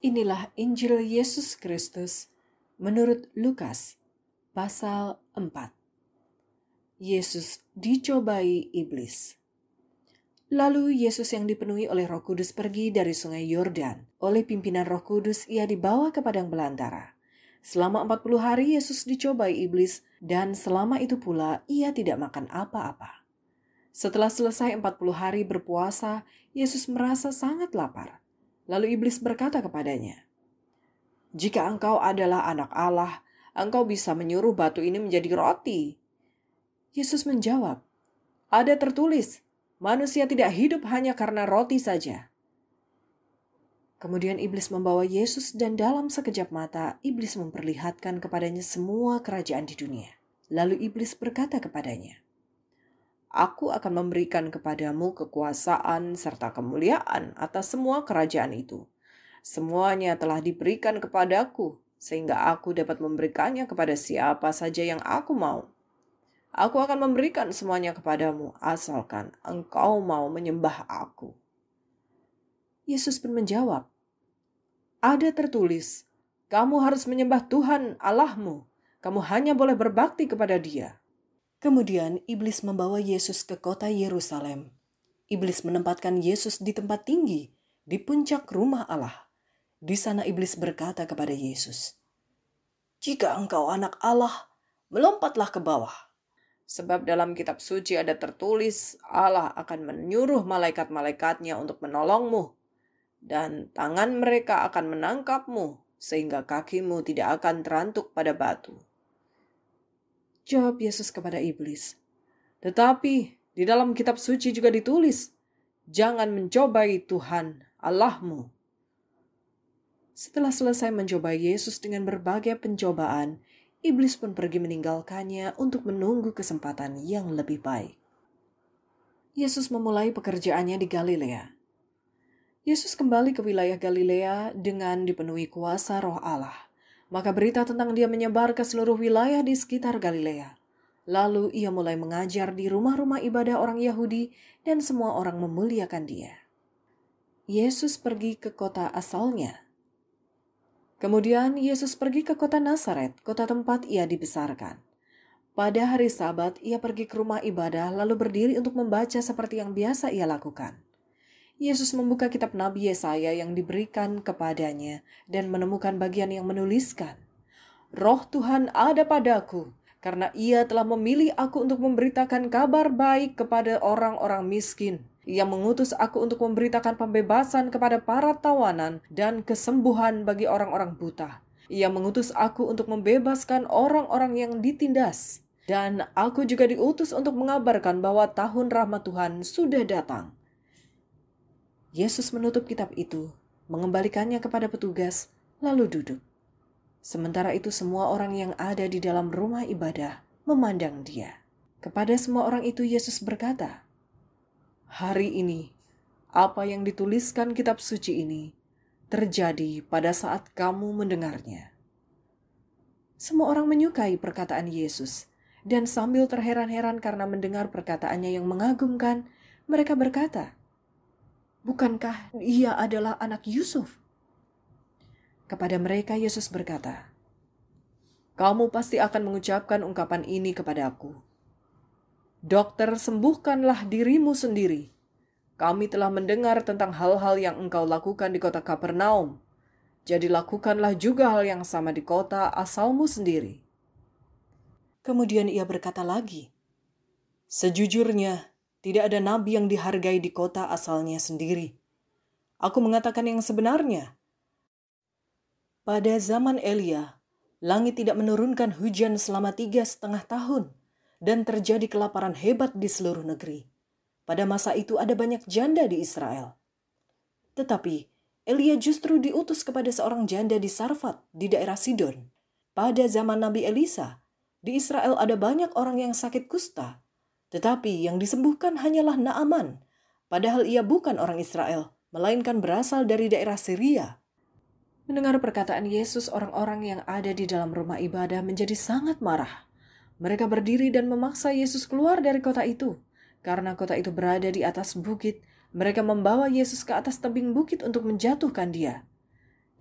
Inilah Injil Yesus Kristus menurut Lukas pasal 4. Yesus dicobai iblis. Lalu Yesus yang dipenuhi oleh Roh Kudus pergi dari Sungai Yordan. Oleh pimpinan Roh Kudus ia dibawa ke padang belantara. Selama 40 hari Yesus dicobai iblis dan selama itu pula ia tidak makan apa-apa. Setelah selesai 40 hari berpuasa, Yesus merasa sangat lapar. Lalu iblis berkata kepadanya, "Jika engkau adalah anak Allah, engkau bisa menyuruh batu ini menjadi roti." Yesus menjawab, "Ada tertulis, manusia tidak hidup hanya karena roti saja." Kemudian iblis membawa Yesus dan dalam sekejap mata iblis memperlihatkan kepadanya semua kerajaan di dunia. Lalu iblis berkata kepadanya, Aku akan memberikan kepadamu kekuasaan serta kemuliaan atas semua kerajaan itu. Semuanya telah diberikan kepadaku, sehingga aku dapat memberikannya kepada siapa saja yang aku mau. Aku akan memberikan semuanya kepadamu, asalkan engkau mau menyembah aku. Yesus pun menjawab, Ada tertulis, kamu harus menyembah Tuhan Allahmu. Kamu hanya boleh berbakti kepada dia. Kemudian iblis membawa Yesus ke kota Yerusalem. Iblis menempatkan Yesus di tempat tinggi, di puncak rumah Allah. Di sana iblis berkata kepada Yesus, "Jika engkau anak Allah, melompatlah ke bawah." Sebab dalam kitab suci ada tertulis, Allah akan menyuruh malaikat-malaikatnya untuk menolongmu, dan tangan mereka akan menangkapmu, sehingga kakimu tidak akan terantuk pada batu. Jawab Yesus kepada iblis. Tetapi di dalam kitab suci juga ditulis, jangan mencobai Tuhan Allahmu. Setelah selesai mencoba Yesus dengan berbagai pencobaan, iblis pun pergi meninggalkannya untuk menunggu kesempatan yang lebih baik. Yesus memulai pekerjaannya di Galilea. Yesus kembali ke wilayah Galilea dengan dipenuhi kuasa Roh Allah. Maka berita tentang dia menyebar ke seluruh wilayah di sekitar Galilea. Lalu ia mulai mengajar di rumah-rumah ibadah orang Yahudi dan semua orang memuliakan dia. Yesus pergi ke kota asalnya. Kemudian Yesus pergi ke kota Nazaret, kota tempat ia dibesarkan. Pada hari Sabat, ia pergi ke rumah ibadah lalu berdiri untuk membaca seperti yang biasa ia lakukan. Yesus membuka kitab Nabi Yesaya yang diberikan kepadanya dan menemukan bagian yang menuliskan, Roh Tuhan ada padaku, karena ia telah memilih aku untuk memberitakan kabar baik kepada orang-orang miskin. Ia mengutus aku untuk memberitakan pembebasan kepada para tawanan dan kesembuhan bagi orang-orang buta. Ia mengutus aku untuk membebaskan orang-orang yang ditindas. Dan aku juga diutus untuk mengabarkan bahwa tahun rahmat Tuhan sudah datang. Yesus menutup kitab itu, mengembalikannya kepada petugas, lalu duduk. Sementara itu semua orang yang ada di dalam rumah ibadah memandang dia. Kepada semua orang itu Yesus berkata, Hari ini, apa yang dituliskan kitab suci ini terjadi pada saat kamu mendengarnya. Semua orang menyukai perkataan Yesus, dan sambil terheran-heran karena mendengar perkataannya yang mengagumkan, mereka berkata, Bukankah ia adalah anak Yusuf? Kepada mereka Yesus berkata, "Kamu pasti akan mengucapkan ungkapan ini kepada aku: Dokter, sembuhkanlah dirimu sendiri. Kami telah mendengar tentang hal-hal yang engkau lakukan di kota Kapernaum. Jadi lakukanlah juga hal yang sama di kota asalmu sendiri." Kemudian ia berkata lagi, "Sejujurnya, tidak ada nabi yang dihargai di kota asalnya sendiri. Aku mengatakan yang sebenarnya. Pada zaman Elia, langit tidak menurunkan hujan selama tiga setengah tahun dan terjadi kelaparan hebat di seluruh negeri. Pada masa itu ada banyak janda di Israel. Tetapi Elia justru diutus kepada seorang janda di Sarfat di daerah Sidon. Pada zaman Nabi Elisa, di Israel ada banyak orang yang sakit kusta tetapi yang disembuhkan hanyalah Naaman, padahal ia bukan orang Israel, melainkan berasal dari daerah Syria. Mendengar perkataan Yesus, orang-orang yang ada di dalam rumah ibadah menjadi sangat marah. Mereka berdiri dan memaksa Yesus keluar dari kota itu. Karena kota itu berada di atas bukit, mereka membawa Yesus ke atas tebing bukit untuk menjatuhkan dia.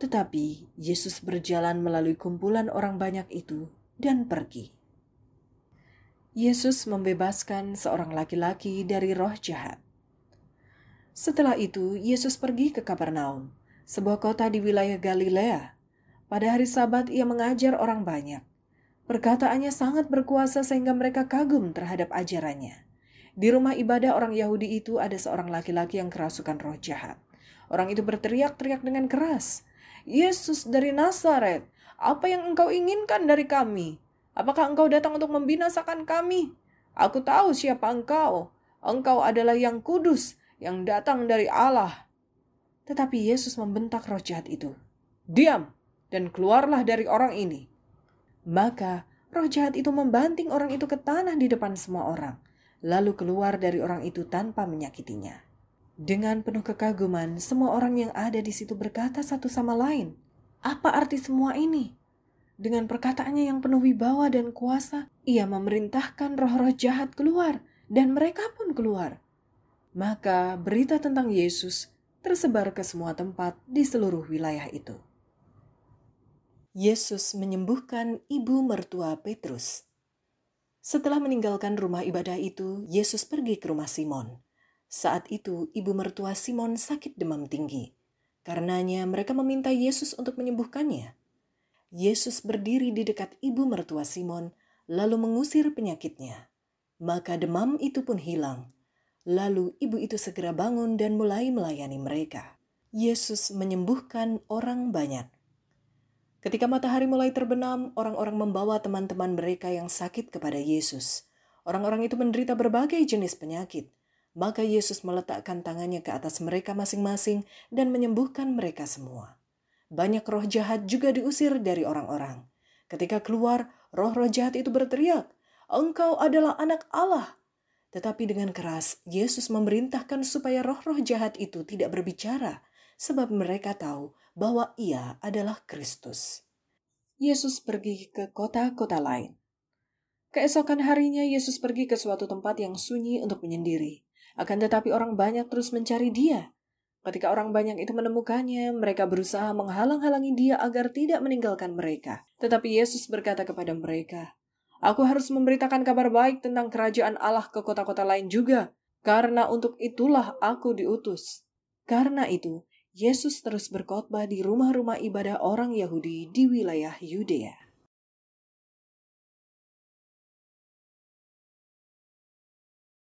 Tetapi Yesus berjalan melalui kumpulan orang banyak itu dan pergi. Yesus membebaskan seorang laki-laki dari roh jahat. Setelah itu, Yesus pergi ke Kapernaum, sebuah kota di wilayah Galilea. Pada hari Sabat, ia mengajar orang banyak. Perkataannya sangat berkuasa sehingga mereka kagum terhadap ajarannya. Di rumah ibadah orang Yahudi itu ada seorang laki-laki yang kerasukan roh jahat. Orang itu berteriak-teriak dengan keras, "Yesus dari Nazaret, apa yang engkau inginkan dari kami?" Apakah engkau datang untuk membinasakan kami? Aku tahu siapa engkau. Engkau adalah yang kudus, yang datang dari Allah. Tetapi Yesus membentak roh jahat itu. Diam dan keluarlah dari orang ini. Maka roh jahat itu membanting orang itu ke tanah di depan semua orang, lalu keluar dari orang itu tanpa menyakitinya. Dengan penuh kekaguman, semua orang yang ada di situ berkata satu sama lain, "Apa arti semua ini? Dengan perkataannya yang penuh wibawa dan kuasa, ia memerintahkan roh-roh jahat keluar, dan mereka pun keluar. Maka berita tentang Yesus tersebar ke semua tempat di seluruh wilayah itu. Yesus menyembuhkan ibu mertua Petrus. Setelah meninggalkan rumah ibadah itu, Yesus pergi ke rumah Simon. Saat itu, ibu mertua Simon sakit demam tinggi. Karenanya, mereka meminta Yesus untuk menyembuhkannya. Yesus berdiri di dekat ibu mertua Simon, lalu mengusir penyakitnya. Maka demam itu pun hilang. Lalu ibu itu segera bangun dan mulai melayani mereka. Yesus menyembuhkan orang banyak. Ketika matahari mulai terbenam, orang-orang membawa teman-teman mereka yang sakit kepada Yesus. Orang-orang itu menderita berbagai jenis penyakit. Maka Yesus meletakkan tangannya ke atas mereka masing-masing dan menyembuhkan mereka semua banyak roh jahat juga diusir dari orang-orang. Ketika keluar, roh-roh jahat itu berteriak, "Engkau adalah anak Allah!" Tetapi dengan keras, Yesus memerintahkan supaya roh-roh jahat itu tidak berbicara, sebab mereka tahu bahwa Ia adalah Kristus. Yesus pergi ke kota-kota lain. Keesokan harinya, Yesus pergi ke suatu tempat yang sunyi untuk menyendiri. Akan tetapi, orang banyak terus mencari Dia Ketika orang banyak itu menemukannya, mereka berusaha menghalang-halangi dia agar tidak meninggalkan mereka. Tetapi Yesus berkata kepada mereka, Aku harus memberitakan kabar baik tentang kerajaan Allah ke kota-kota lain juga, karena untuk itulah aku diutus. Karena itu, Yesus terus berkhotbah di rumah-rumah ibadah orang Yahudi di wilayah Yudea.